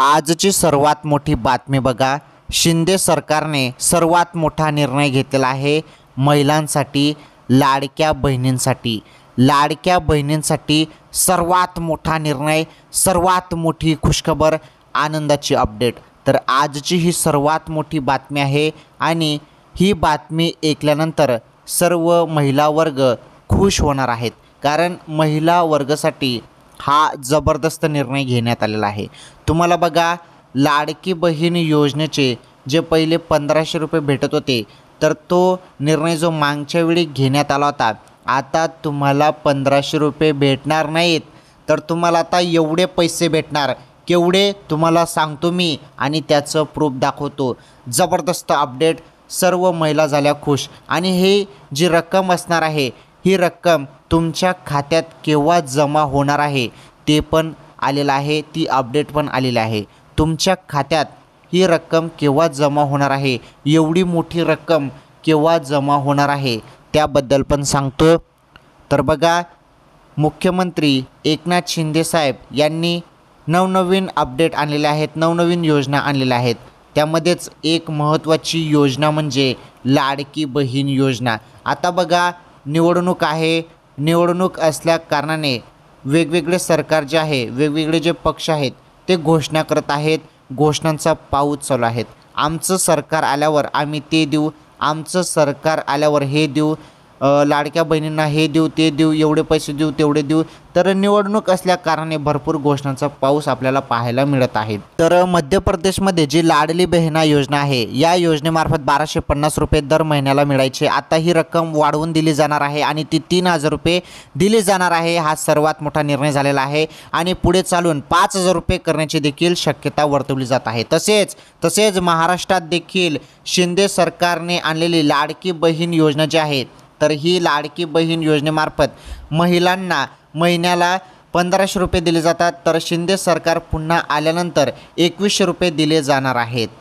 आजची सर्वात मोठी बातमी बघा शिंदे सरकारने सर्वात मोठा निर्णय घेतलेला आहे महिलांसाठी लाडक्या बहिणींसाठी लाडक्या बहिणींसाठी सर्वात मोठा निर्णय सर्वात मोठी खुशखबर आनंदाची अपडेट तर आजची ही सर्वात मोठी बातमी आहे आणि ही बातमी ऐकल्यानंतर सर्व महिला वर्ग खुश होणार आहेत कारण महिला वर्गासाठी हा जबरदस्त निर्णय घेण्यात आलेला आहे तुम्हाला बघा लाडकी बहीण योजनेचे जे पहिले पंधराशे रुपये भेटत होते तर तो निर्णय जो मागच्या वेळी घेण्यात आला होता आता तुम्हाला पंधराशे रुपये भेटणार नाहीत तर तुम्हाला आता एवढे पैसे भेटणार केवढे तुम्हाला सांगतो मी आणि त्याचं प्रूफ दाखवतो जबरदस्त अपडेट सर्व महिला झाल्या खुश आणि हे जी रक्कम असणार आहे ही रक्कम तुमच्या खात्यात केव्हा जमा होणार आहे ते पण आलेलं आहे ती अपडेट पण आलेली आहे तुमच्या खात्यात ही रक्कम केव्हा जमा होणार आहे एवढी मोठी रक्कम केव्हा जमा होणार आहे त्याबद्दल पण सांगतो तर बघा मुख्यमंत्री एकनाथ शिंदेसाहेब यांनी नवनवीन अपडेट आणलेले आहेत नवनवीन योजना आणलेल्या आहेत त्यामध्येच एक महत्त्वाची योजना म्हणजे लाडकी बहीण योजना आता बघा निवडणूक आहे निवडणूक असल्या कारणाने वेगवेगळे सरकार जे आहे वेगवेगळे जे पक्ष आहेत ते घोषणा करत आहेत घोषणांचा पाऊस चालू आहेत आमचं सरकार आल्यावर आम्ही ते देऊ आमचं सरकार आल्यावर हे देऊ लाडक्या बहिणींना हे देऊ ते देऊ एवढे पैसे देऊ तेवढे देऊ तर निवडणूक असल्या कारणाने भरपूर घोषणांचा पाऊस आपल्याला पाहायला मिळत आहे तर मध्य प्रदेशमध्ये जी लाडली बहिणा योजना आहे या योजनेमार्फत बाराशे पन्नास रुपये दर महिन्याला मिळायचे आता ही रक्कम वाढवून दिली जाणार आहे आणि ती तीन हजार रुपये दिली जाणार आहे हा सर्वात मोठा निर्णय झालेला आहे आणि पुढे चालून पाच हजार रुपये करण्याची देखील शक्यता वर्तवली जात आहे तसेच तसेच महाराष्ट्रात देखील शिंदे सरकारने आणलेली लाडकी बहीण योजना जी आहे तर ही लाडकी बहीण योजनेमार्फत महिलांना महिन्याला पंधराशे रुपये दिले जातात तर शिंदे सरकार पुन्हा आल्यानंतर एकवीसशे रुपये दिले जाणार आहेत